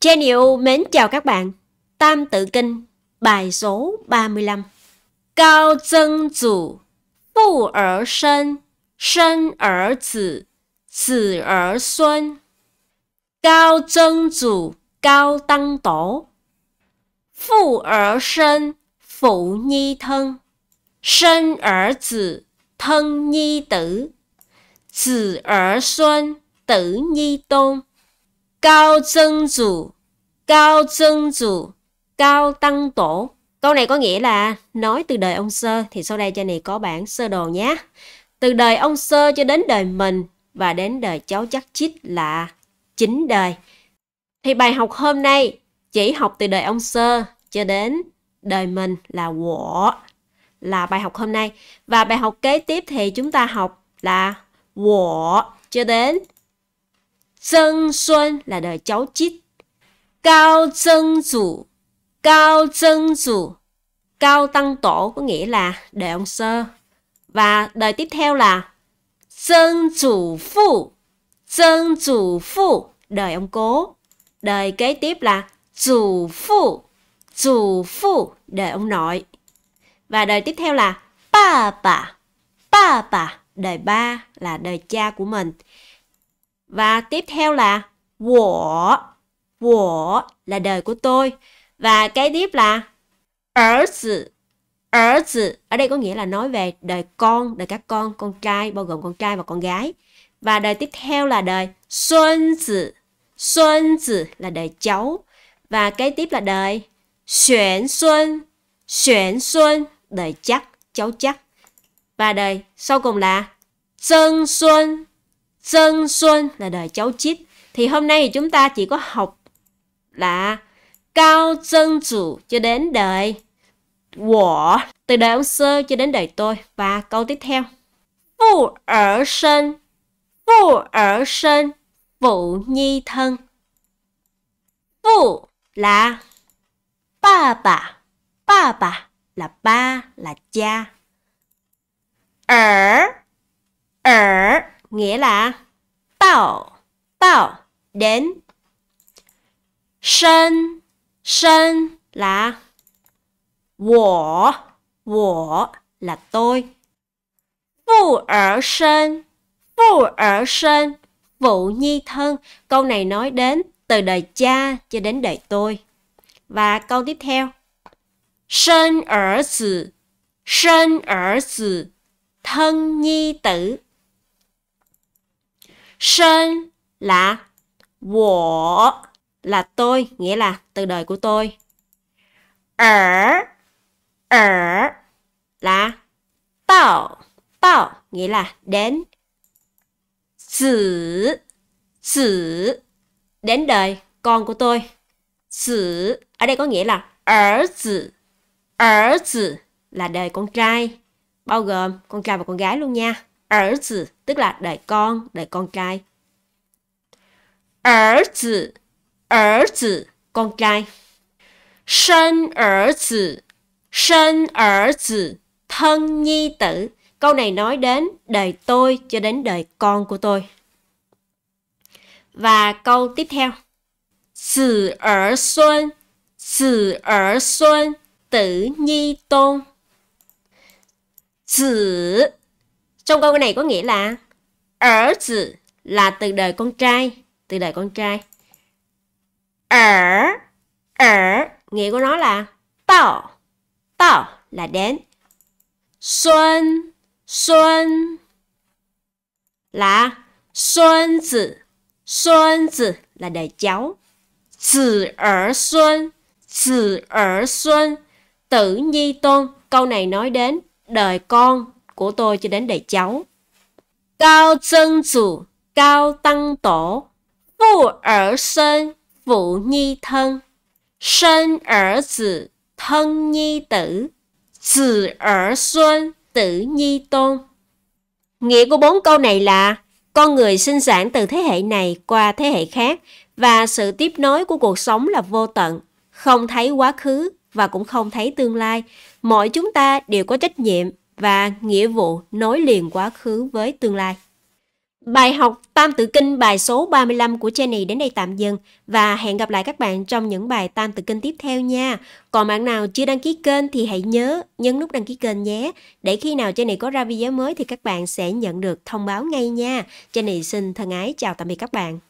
Genio mến chào các bạn. Tam tự kinh, bài số 35. Cao dân chủ, phụ ở sinh, sinh ở tử, tử ở xuân. Cao dân chủ, cao tăng tổ. Phụ ở sinh, phụ nhi thân. Sinh ở tử, thân nhi tử. Tử ở xuân, tử nhi tôn. Cao chân chủ, cao chân chủ, cao tăng tổ. Câu này có nghĩa là nói từ đời ông Sơ thì sau đây cho này có bản sơ đồ nhé. Từ đời ông Sơ cho đến đời mình và đến đời cháu chắc chít là chín đời. Thì bài học hôm nay chỉ học từ đời ông Sơ cho đến đời mình là của là bài học hôm nay. Và bài học kế tiếp thì chúng ta học là của cho đến Dân Xuân là đời cháu chít. Cao Dân Chủ, Cao Dân Chủ, Cao Tăng Tổ có nghĩa là đời ông sơ. Và đời tiếp theo là Dân Chủ Phụ, Dân Chủ Phụ, đời ông cố. Đời kế tiếp là Chủ Phụ, Chủ Phụ, đời ông nội. Và đời tiếp theo là Ba Bà, Ba Bà, đời ba là đời cha của mình. Và tiếp theo là của. Của là đời của tôi. Và cái tiếp là er zi. Er zi. Ở đây có nghĩa là nói về đời con, đời các con, con trai, bao gồm con trai và con gái. Và đời tiếp theo là đời xuân zi. Xuân zi là đời cháu. Và cái tiếp là đời xuyển xuân. Xuyển xuân, đời chắc, cháu chắc. Và đời sau cùng là dân xuân. Sơn Xuân là đời cháu chít. Thì hôm nay thì chúng ta chỉ có học là cao dân chủ cho đến đời của từ đời ông sơ cho đến đời tôi và câu tiếp theo phụ ở sinh phụ ở sinh phụ nhi thân phụ là ba bà ba bà là ba là cha ở ở nghĩa là bao, bao, đến. Sân, sân là wǒ, wǒ là tôi. Phụ ở sân, phụ ở sân, phụ nhi thân. Câu này nói đến từ đời cha cho đến đời tôi. Và câu tiếp theo. Sân ở sân ở thân nhi tử Sinh là của là tôi, nghĩa là từ đời của tôi. Ở, er", ở er là bao, bao nghĩa là đến. Tử, tử đến đời con của tôi. Tử ở đây có nghĩa là 儿子儿子 là đời con trai, bao gồm con trai và con gái luôn nha. 儿子 tức là đời con, đời con trai. 儿子,儿子, con trai. Sinh 儿子, sinh 儿子, thân nhi tử. Câu này nói đến đời tôi cho đến đời con của tôi. Và câu tiếp theo. Tử er nhi tôn. Trong câu này có nghĩa là là từ đời con trai, từ đời con trai. 兒,兒, nghĩa của nó là tao, tao là đến. Xuân, xuân là xuân tử, xuân tử là đời cháu. Tử ở xuân, tử ở xuân, tử nhi tôn. Câu này nói đến đời con của tôi cho đến đời cháu. Cao Chân Chủ, Cao Tăng Tổ, Phụ Ở Sinh, Phụ Nhi Thân, Sinh Ở Tử, Thân Nhi Tử, Tử Ở Xuân, Tử Nhi Tôn. Nghĩa của bốn câu này là con người sinh sản từ thế hệ này qua thế hệ khác và sự tiếp nối của cuộc sống là vô tận, không thấy quá khứ và cũng không thấy tương lai. Mỗi chúng ta đều có trách nhiệm và nghĩa vụ nối liền quá khứ với tương lai. Bài học Tam Tự Kinh bài số 35 của Jenny đến đây tạm dừng và hẹn gặp lại các bạn trong những bài Tam Tự Kinh tiếp theo nha. Còn bạn nào chưa đăng ký kênh thì hãy nhớ nhấn nút đăng ký kênh nhé. Để khi nào Jenny có ra video mới thì các bạn sẽ nhận được thông báo ngay nha. Jenny xin thân ái chào tạm biệt các bạn.